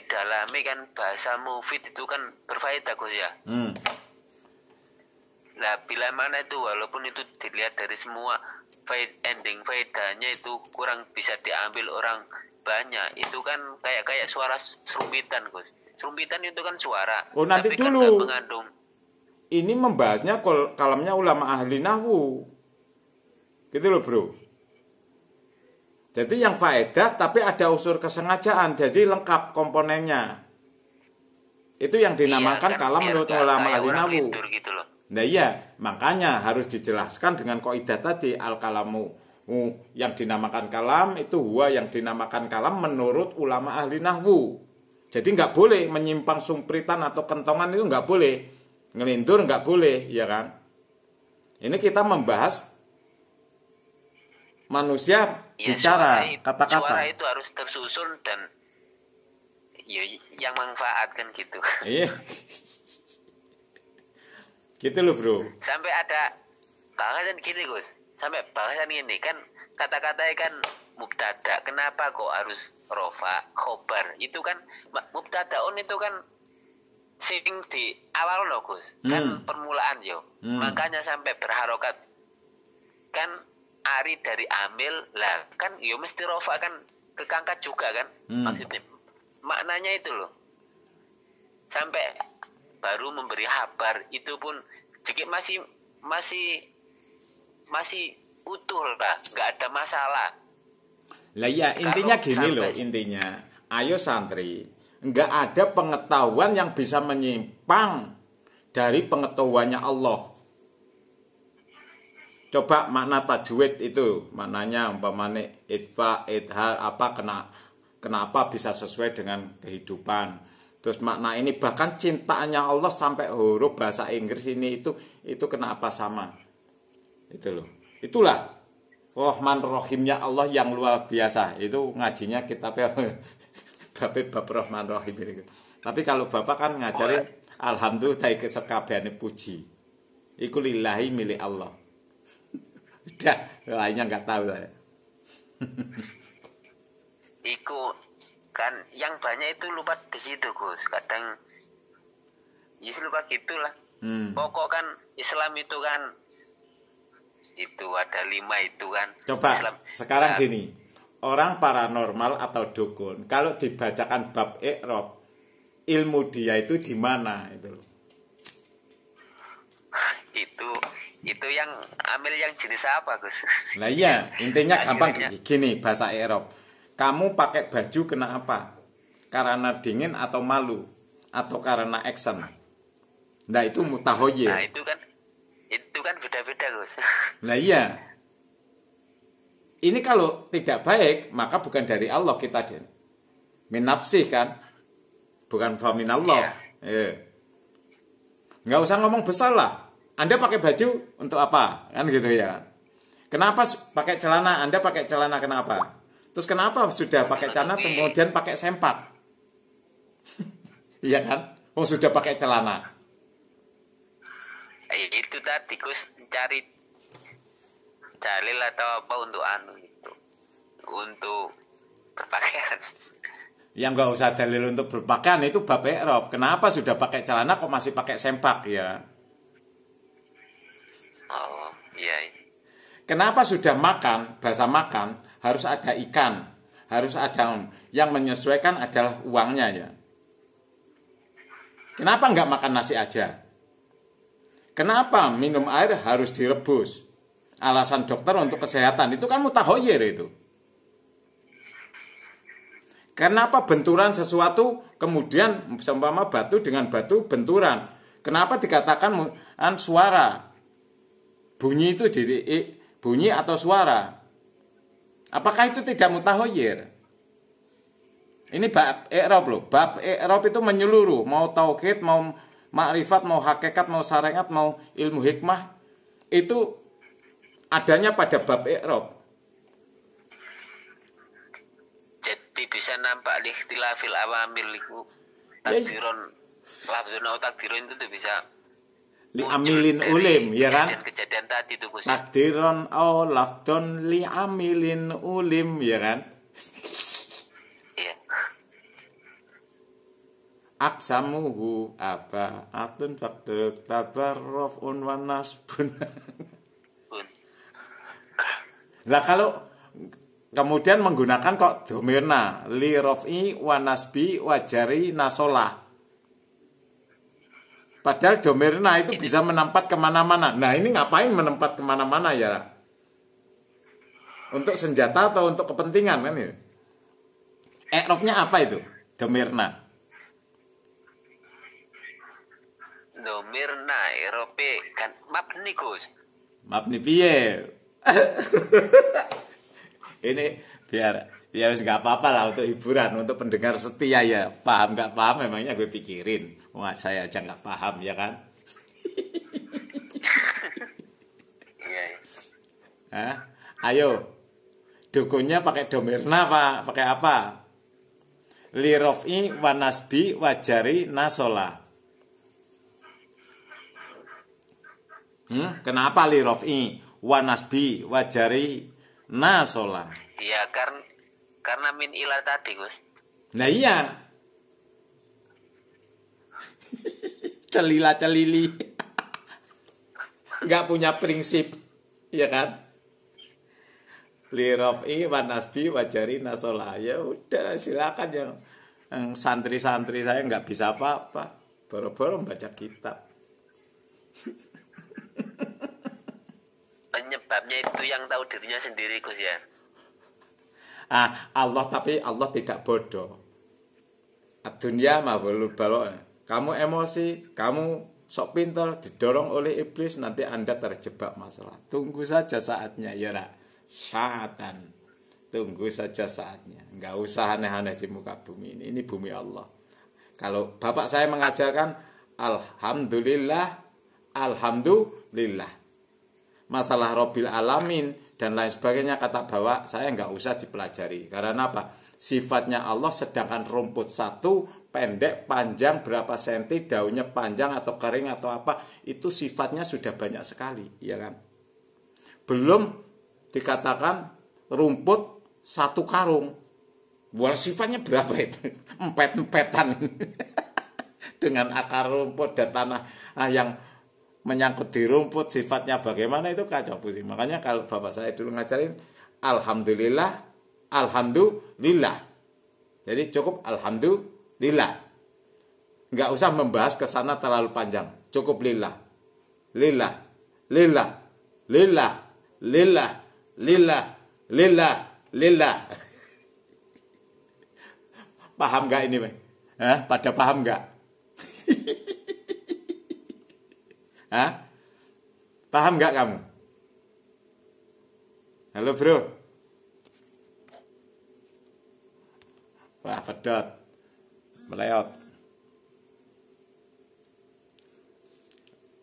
didalami kan bahasa mufid itu kan berfaedah Gus ya. Hmm. Nah, bila mana itu walaupun itu dilihat dari semua faid ending faedahnya itu kurang bisa diambil orang banyak itu kan kayak kayak suara serumpitan Gus. Serumpitan itu kan suara. Oh nanti tapi kan dulu. Kan mengandung. Ini membahasnya kol kalamnya ulama ahli nahu. Gitu loh bro. Jadi yang faedah tapi ada unsur kesengajaan, jadi lengkap komponennya. Itu yang iya, dinamakan iya, kalam menurut ulama Alinawu. Gitu Nah iya, makanya harus dijelaskan dengan koidah tadi al-kalamu. yang dinamakan kalam itu huwa yang dinamakan kalam menurut ulama ahli nahwu. Jadi nggak boleh menyimpang sumpritan atau kentongan itu nggak boleh. Ngelindur nggak boleh, ya kan? Ini kita membahas manusia ya, bicara kata-kata suara itu harus tersusun dan ya, yang manfaatkan gitu iya gitu loh bro sampai ada bahasan gini Gus sampai bahasan ini kan kata kata kan mubtada kenapa kok harus rofa khobar itu kan mubtada on itu kan sing di awal loh Gus kan hmm. kan permulaan yo hmm. makanya sampai berharokat kan Ari dari Amil lah kan ya mesti Rova kan kekangkat juga kan hmm. maksudnya maknanya itu loh sampai baru memberi kabar itu pun sedikit masih masih masih utuh lah nggak ada masalah lah ya intinya Kalau gini loh intinya ayo santri nggak ada pengetahuan yang bisa menyimpang dari pengetahuannya Allah Coba makna tajwid itu, maknanya umpamane itfa, ithar apa kena kenapa bisa sesuai dengan kehidupan. Terus makna ini bahkan cintanya Allah sampai huruf bahasa Inggris ini itu itu kenapa sama? Itu loh. Itulah Rohman Rohimnya Allah yang luar biasa. Itu ngajinya kita tapi bab Rohman Rohim ini. Tapi kalau Bapak kan ngajarin Alhamdulillah kesekabiannya puji. Iku lillahi milik Allah. Udah, lainnya nggak tahu saya. Iku kan yang banyak itu lupa di situ Gus. Kadang ya lupa gitulah. Hmm. Pokok kan Islam itu kan itu ada lima itu kan. Coba Islam. sekarang nah, gini, orang paranormal atau dukun kalau dibacakan bab ikrob ilmu dia itu di mana itu itu itu yang ambil yang jenis apa Gus? Nah iya intinya gampang ya. gini bahasa Erop. Kamu pakai baju kena apa? Karena dingin atau malu atau karena action? Nah itu mutahoye. Nah itu kan itu kan beda-beda Gus. Nah iya. Ini kalau tidak baik maka bukan dari Allah kita jen. Minapsih kan? Bukan famin Allah. Yeah. Yeah. Nggak usah ngomong besar lah anda pakai baju untuk apa? Kan gitu ya. Kenapa pakai celana? Anda pakai celana kenapa? Terus kenapa sudah pakai celana kemudian pakai sempak? iya kan? Oh sudah pakai celana. Eh, itu tadi Gus cari dalil atau apa untuk anu itu untuk berpakaian. Yang nggak usah dalil untuk berpakaian itu Rob Kenapa sudah pakai celana kok masih pakai sempak ya? Oh, iya. Kenapa sudah makan, bahasa makan, harus ada ikan, harus ada yang menyesuaikan adalah uangnya ya. Kenapa nggak makan nasi aja? Kenapa minum air harus direbus? Alasan dokter untuk kesehatan itu kan mutahoyir itu. Kenapa benturan sesuatu kemudian seumpama batu dengan batu benturan? Kenapa dikatakan suara? bunyi itu diri bunyi atau suara. Apakah itu tidak mutahoyir? Ini bab i'rab loh. Bab i'rab itu menyeluruh, mau tauhid, mau makrifat, mau hakikat, mau syariat, mau ilmu hikmah. Itu adanya pada bab i'rab. Jadi bisa nampak lihtilafil awamil iku ya, ya. takdirun lafzun itu bisa li amilin ulim ya kan kejadian tadi itu Gus takdiron au oh, lafdon li amilin ulim ya kan iya aksamuhu apa atun faktur tabar rofun wa nasbun lah kalau kemudian menggunakan kok domirna li rofi wanasbi wajari nasola. nasolah Padahal Domirna itu bisa menempat kemana-mana. Nah ini ngapain menempat kemana-mana ya? Untuk senjata atau untuk kepentingan kan ini? Eropnya apa itu? Domirna. Domirna, Erope, kan map nih Gus. Map nih ini biar ya wis nggak apa-apa lah untuk hiburan untuk pendengar setia ya paham nggak paham memangnya gue pikirin wah saya aja nggak paham ya kan iya. Hah? ayo dukunnya pakai domirna pak pakai apa lirofi wanasbi wajari nasola hmm? kenapa lirofi wanasbi wajari nasola iya kan karena min ila tadi, Gus. Nah iya. Celila celili. Gak punya prinsip, ya kan? Lirofi wa nasbi wa jari Ya udah silakan yang santri-santri saya nggak bisa apa-apa. Boro-boro baca kitab. Penyebabnya itu yang tahu dirinya sendiri, Gus ya ah, Allah tapi Allah tidak bodoh. Dunia mabul balok. Kamu emosi, kamu sok pintar didorong oleh iblis nanti Anda terjebak masalah. Tunggu saja saatnya ya nak. Syaitan. Tunggu saja saatnya. Enggak usah aneh-aneh di muka bumi ini. Ini bumi Allah. Kalau bapak saya mengajarkan alhamdulillah alhamdulillah. Masalah Robil alamin dan lain sebagainya kata bawa saya nggak usah dipelajari karena apa sifatnya Allah sedangkan rumput satu pendek panjang berapa senti daunnya panjang atau kering atau apa itu sifatnya sudah banyak sekali ya kan belum dikatakan rumput satu karung Buat sifatnya berapa itu? Empet-empetan. Dengan akar rumput dan tanah ah, yang menyangkut di rumput sifatnya bagaimana itu kacau pusing. Makanya kalau bapak saya dulu ngajarin alhamdulillah, alhamdulillah. Jadi cukup alhamdulillah. Nggak usah membahas ke sana terlalu panjang. Cukup lillah. Lillah. Lillah. Lillah. Lillah. Lillah. Lillah. Lillah. Paham nggak ini, Pak? Hah? Pada paham nggak? Hah? Paham nggak kamu? Halo bro. Wah pedot. Meleot.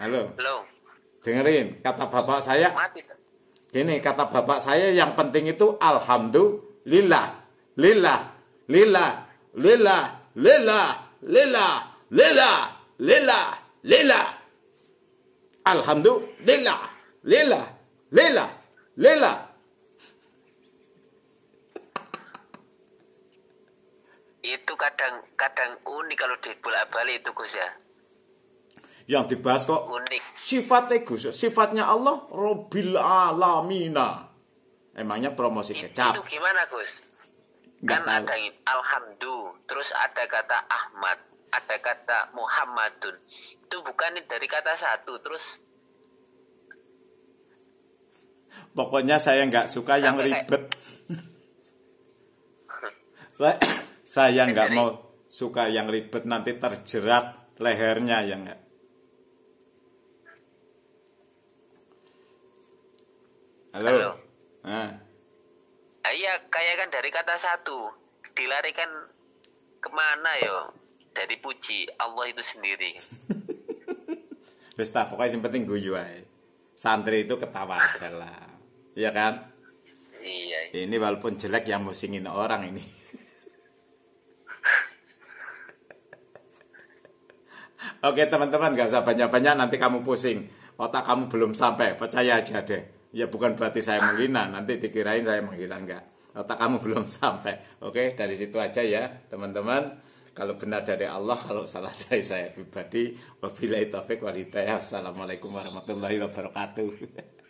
Halo. Halo. Dengerin kata bapak saya. Mati. Gini kata bapak saya yang penting itu alhamdulillah. Lillah, lillah, lillah, lillah, lillah, lillah, lillah, lillah. lillah. Alhamdulillah. lila, lila, lila. Itu kadang kadang unik kalau dibolak-balik itu Gus ya. Yang dibahas kok unik. Sifatnya Gus, sifatnya Allah Robil alamina. Emangnya promosi itu, kecap. Itu gimana Gus? Gak kan tahu. ada alhamdulillah, terus ada kata Ahmad ada kata Muhammadun itu bukan dari kata satu terus pokoknya saya nggak suka yang ribet kayak... saya saya nggak mau suka yang ribet nanti terjerat lehernya ya nggak halo, halo. Nah. Iya, kayak kan dari kata satu dilarikan kemana yo dari puji Allah itu sendiri wis pokoknya yang penting guyu aja santri itu ketawa aja lah iya kan iya, iya. ini walaupun jelek yang musingin orang ini Oke teman-teman gak usah banyak-banyak nanti kamu pusing Otak kamu belum sampai percaya aja deh Ya bukan berarti saya menghina Nanti dikirain saya menghina enggak Otak kamu belum sampai Oke dari situ aja ya teman-teman kalau benar dari Allah, kalau salah dari saya pribadi. Wabillahi taufiq walhidayah. Assalamualaikum warahmatullahi wabarakatuh.